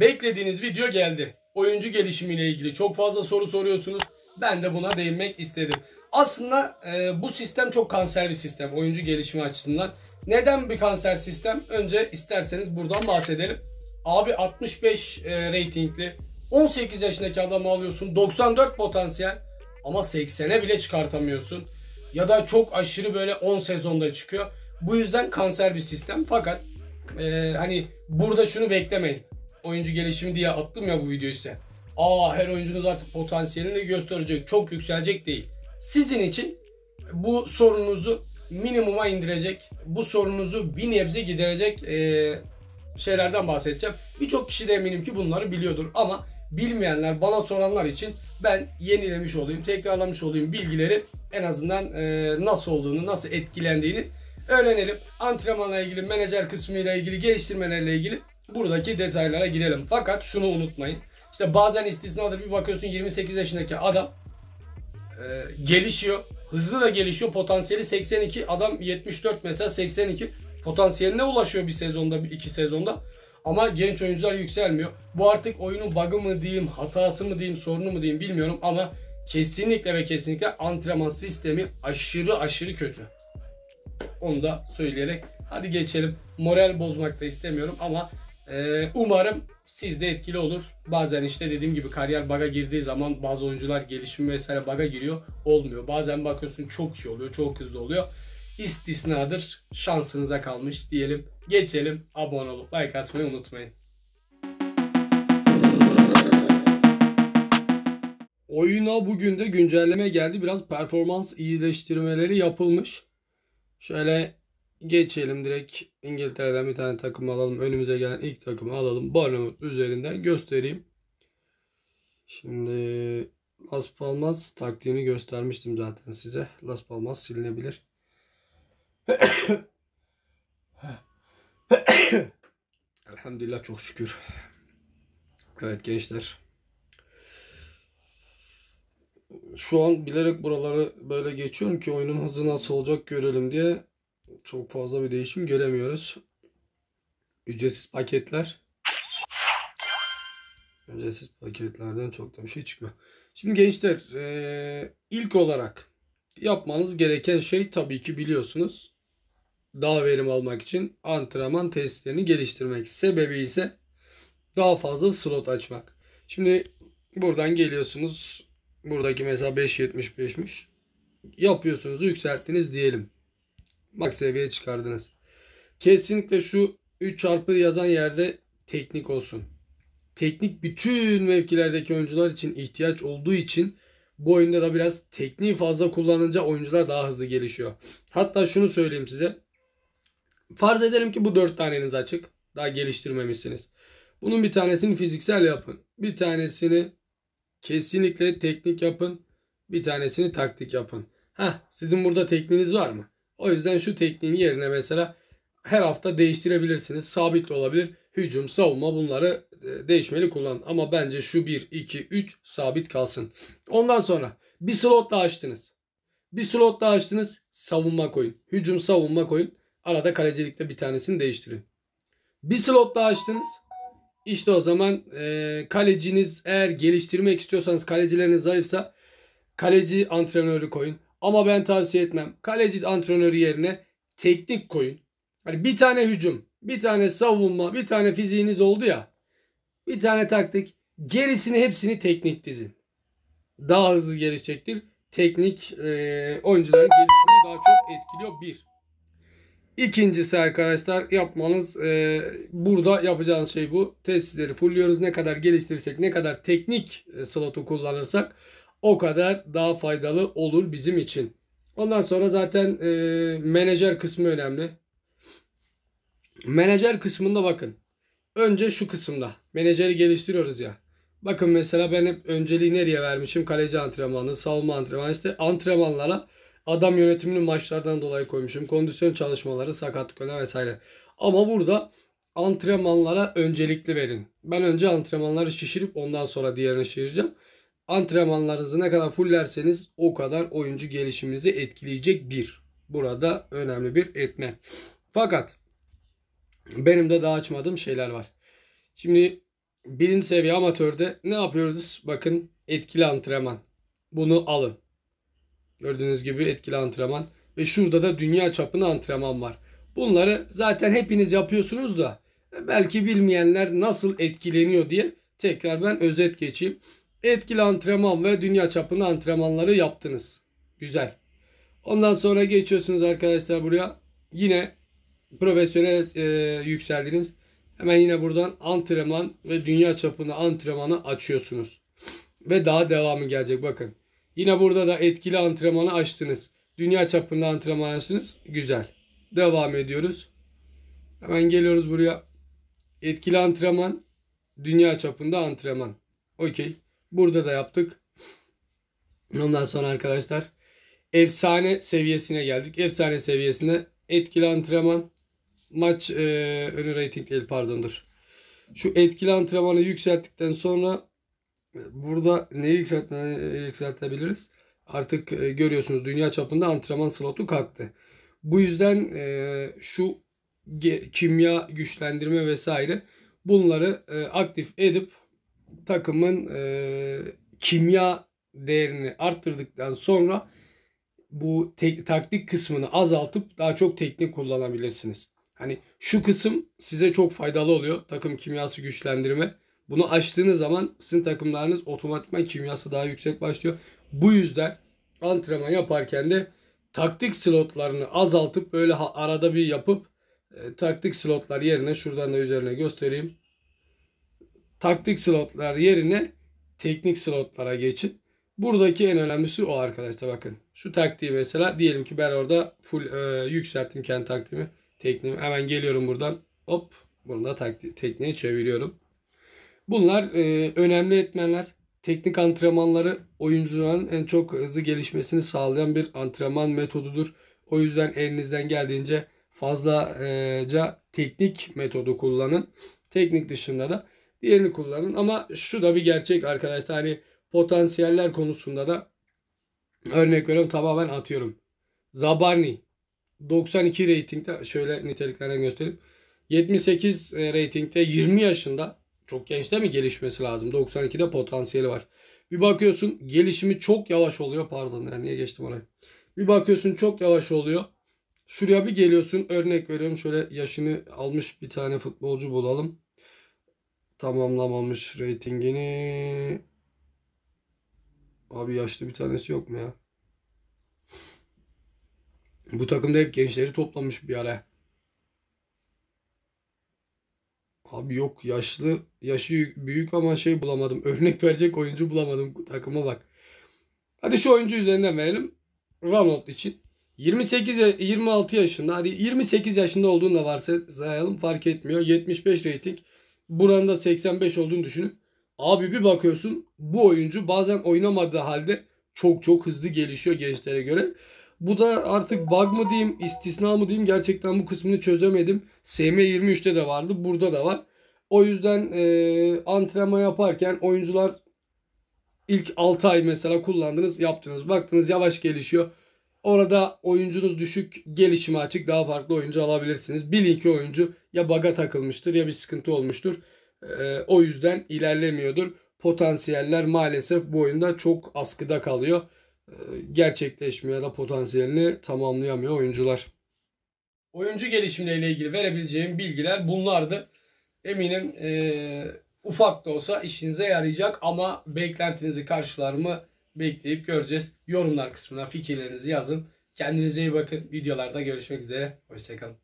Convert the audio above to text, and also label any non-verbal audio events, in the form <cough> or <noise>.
Beklediğiniz video geldi. Oyuncu gelişimiyle ilgili çok fazla soru soruyorsunuz. Ben de buna değinmek istedim. Aslında e, bu sistem çok kanser bir sistem oyuncu gelişimi açısından. Neden bir kanser sistem? Önce isterseniz buradan bahsedelim. Abi 65 e, reytingli 18 yaşındaki adamı alıyorsun 94 potansiyel ama 80'e bile çıkartamıyorsun. Ya da çok aşırı böyle 10 sezonda çıkıyor. Bu yüzden kanser bir sistem fakat e, hani burada şunu beklemeyin oyuncu gelişimi diye attım ya bu videoyu size. Aa her oyuncunuz artık potansiyelini gösterecek, çok yükselecek değil. Sizin için bu sorununuzu minimuma indirecek, bu sorununuzu bir nebze giderecek ee, şeylerden bahsedeceğim. Birçok kişi de eminim ki bunları biliyordur ama bilmeyenler, bana soranlar için ben yenilemiş olayım, tekrarlamış olayım bilgileri en azından e, nasıl olduğunu, nasıl etkilendiğini öğrenelim. Antrenmanla ilgili, menajer kısmıyla ilgili, geliştirmelerle ilgili buradaki detaylara girelim. Fakat şunu unutmayın. İşte bazen istisnada bir bakıyorsun 28 yaşındaki adam e, gelişiyor. Hızlı da gelişiyor. Potansiyeli 82. Adam 74 mesela 82. Potansiyeline ulaşıyor bir sezonda, bir iki sezonda. Ama genç oyuncular yükselmiyor. Bu artık oyunun bug'ı mı diyeyim, hatası mı diyeyim, sorunu mu diyeyim bilmiyorum ama kesinlikle ve kesinlikle antrenman sistemi aşırı aşırı kötü. Onu da söyleyerek hadi geçelim. Moral bozmak da istemiyorum ama ee, umarım sizde etkili olur. Bazen işte dediğim gibi kariyer baga girdiği zaman bazı oyuncular gelişimi vesaire baga giriyor. Olmuyor. Bazen bakıyorsun çok iyi oluyor, çok hızlı oluyor. İstisnadır. Şansınıza kalmış diyelim. Geçelim. Abone olup like atmayı unutmayın. Oyuna bugün de güncelleme geldi. Biraz performans iyileştirmeleri yapılmış. Şöyle geçelim direkt İngiltere'den bir tane takım alalım. Önümüze gelen ilk takımı alalım. Bournemouth üzerinden göstereyim. Şimdi Las Palmas taktiğini göstermiştim zaten size. Las Palmas silinebilir. <coughs> Elhamdülillah çok şükür. Evet gençler. Şu an bilerek buraları böyle geçiyorum ki oyunun hızı nasıl olacak görelim diye çok fazla bir değişim göremiyoruz. Ücretsiz paketler. Ücretsiz paketlerden çok da bir şey çıkmıyor. Şimdi gençler e, ilk olarak yapmanız gereken şey tabii ki biliyorsunuz. Daha verim almak için antrenman testlerini geliştirmek. Sebebi ise daha fazla slot açmak. Şimdi buradan geliyorsunuz. Buradaki mesela 5.75'miş. Yapıyorsunuz yükselttiniz diyelim max seviyeye çıkardınız. Kesinlikle şu 3 çarpı yazan yerde teknik olsun. Teknik bütün mevkilerdeki oyuncular için ihtiyaç olduğu için bu oyunda da biraz tekniği fazla kullanınca oyuncular daha hızlı gelişiyor. Hatta şunu söyleyeyim size. Farz edelim ki bu 4 taneniz açık. Daha geliştirmemişsiniz. Bunun bir tanesini fiziksel yapın. Bir tanesini kesinlikle teknik yapın. Bir tanesini taktik yapın. Heh, sizin burada tekniğiniz var mı? O yüzden şu tekniğin yerine mesela her hafta değiştirebilirsiniz. Sabit de olabilir. Hücum, savunma bunları e, değişmeli kullan. Ama bence şu 1, 2, 3 sabit kalsın. Ondan sonra bir slot da açtınız. Bir slot da açtınız. Savunma koyun. Hücum, savunma koyun. Arada kalecilikte bir tanesini değiştirin. Bir slot da açtınız. İşte o zaman e, kaleciniz eğer geliştirmek istiyorsanız kalecileriniz zayıfsa kaleci antrenörü koyun. Ama ben tavsiye etmem. Kaleci antrenörü yerine teknik koyun. Hani bir tane hücum, bir tane savunma, bir tane fiziğiniz oldu ya. Bir tane taktik. Gerisini hepsini teknik dizin. Daha hızlı gelişecektir. Teknik e, oyuncuların gelişimini daha çok etkiliyor. Bir. İkincisi arkadaşlar yapmanız e, burada yapacağınız şey bu. Tesisleri fulluyoruz. Ne kadar geliştirirsek ne kadar teknik e, slotu kullanırsak o kadar daha faydalı olur bizim için. Ondan sonra zaten e, menajer kısmı önemli. Menajer kısmında bakın. Önce şu kısımda. Menajeri geliştiriyoruz ya. Bakın mesela ben hep önceliği nereye vermişim? Kaleci antrenmanı, savunma antrenmanı. işte antrenmanlara adam yönetimini maçlardan dolayı koymuşum. Kondisyon çalışmaları, sakatlık öne vesaire. Ama burada antrenmanlara öncelikli verin. Ben önce antrenmanları şişirip ondan sonra diğerini şişireceğim antrenmanlarınızı ne kadar fullerseniz o kadar oyuncu gelişiminizi etkileyecek bir. Burada önemli bir etme. Fakat benim de daha açmadığım şeyler var. Şimdi birinci seviye amatörde ne yapıyoruz? Bakın etkili antrenman. Bunu alın. Gördüğünüz gibi etkili antrenman. Ve şurada da dünya çapında antrenman var. Bunları zaten hepiniz yapıyorsunuz da e, belki bilmeyenler nasıl etkileniyor diye tekrar ben özet geçeyim etkili antrenman ve dünya çapında antrenmanları yaptınız. Güzel. Ondan sonra geçiyorsunuz arkadaşlar buraya. Yine profesyonel e, yükseldiniz. Hemen yine buradan antrenman ve dünya çapında antrenmanı açıyorsunuz. Ve daha devamı gelecek bakın. Yine burada da etkili antrenmanı açtınız. Dünya çapında antrenman açtınız. Güzel. Devam ediyoruz. Hemen geliyoruz buraya. Etkili antrenman, dünya çapında antrenman. Okey. Burada da yaptık. Ondan sonra arkadaşlar efsane seviyesine geldik. Efsane seviyesine etkili antrenman maç e, önü rating değil pardondur. Şu etkili antrenmanı yükselttikten sonra e, burada neyi yükseltme, yükseltebiliriz? Artık e, görüyorsunuz dünya çapında antrenman slotu kalktı. Bu yüzden e, şu kimya güçlendirme vesaire bunları e, aktif edip takımın e, kimya değerini arttırdıktan sonra bu tek, taktik kısmını azaltıp daha çok teknik kullanabilirsiniz. Hani şu kısım size çok faydalı oluyor. Takım kimyası güçlendirme. Bunu açtığınız zaman sizin takımlarınız otomatikman kimyası daha yüksek başlıyor. Bu yüzden antrenman yaparken de taktik slotlarını azaltıp böyle arada bir yapıp e, taktik slotlar yerine şuradan da üzerine göstereyim taktik slotlar yerine teknik slotlara geçin. Buradaki en önemlisi o arkadaşlar bakın. Şu taktiği mesela diyelim ki ben orada full e, yükselttim kendi taktiğimi. Tekniğimi hemen geliyorum buradan. Hop bunu da taktiği, tekniğe çeviriyorum. Bunlar e, önemli etmenler. Teknik antrenmanları oyuncuların en çok hızlı gelişmesini sağlayan bir antrenman metodudur. O yüzden elinizden geldiğince fazlaca teknik metodu kullanın. Teknik dışında da Diğerini kullanın ama şu da bir gerçek arkadaşlar. Hani potansiyeller konusunda da örnek veriyorum tamamen atıyorum. Zabarni 92 reytingde şöyle niteliklerden göstereyim. 78 e, reytingde 20 yaşında çok genç değil mi gelişmesi lazım? 92'de potansiyeli var. Bir bakıyorsun gelişimi çok yavaş oluyor. Pardon yani niye geçtim orayı. Bir bakıyorsun çok yavaş oluyor. Şuraya bir geliyorsun örnek veriyorum şöyle yaşını almış bir tane futbolcu bulalım tamamlamamış reytingini. Abi yaşlı bir tanesi yok mu ya? Bu takımda hep gençleri toplamış bir ara. Abi yok yaşlı, yaşı büyük ama şey bulamadım. <laughs> Örnek verecek oyuncu bulamadım. Takıma bak. Hadi şu oyuncu üzerinden verelim. Ronald için. 28 26 yaşında hadi 28 yaşında olduğunu da varsayalım fark etmiyor. 75 rating buranın da 85 olduğunu düşünüp abi bir bakıyorsun bu oyuncu bazen oynamadığı halde çok çok hızlı gelişiyor gençlere göre. Bu da artık bug mı diyeyim, istisna mı diyeyim gerçekten bu kısmını çözemedim. SM23'te de vardı, burada da var. O yüzden e, antrenman yaparken oyuncular ilk 6 ay mesela kullandınız, yaptınız, baktınız yavaş gelişiyor Orada oyuncunuz düşük gelişime açık daha farklı oyuncu alabilirsiniz. Bilin ki oyuncu ya baga takılmıştır ya bir sıkıntı olmuştur. Ee, o yüzden ilerlemiyordur. Potansiyeller maalesef bu oyunda çok askıda kalıyor. Ee, gerçekleşmiyor ya da potansiyelini tamamlayamıyor oyuncular. Oyuncu gelişimleriyle ilgili verebileceğim bilgiler bunlardı. Eminim e, ufak da olsa işinize yarayacak ama beklentinizi karşılar mı bekleyip göreceğiz. Yorumlar kısmına fikirlerinizi yazın. Kendinize iyi bakın. Videolarda görüşmek üzere. Hoşçakalın.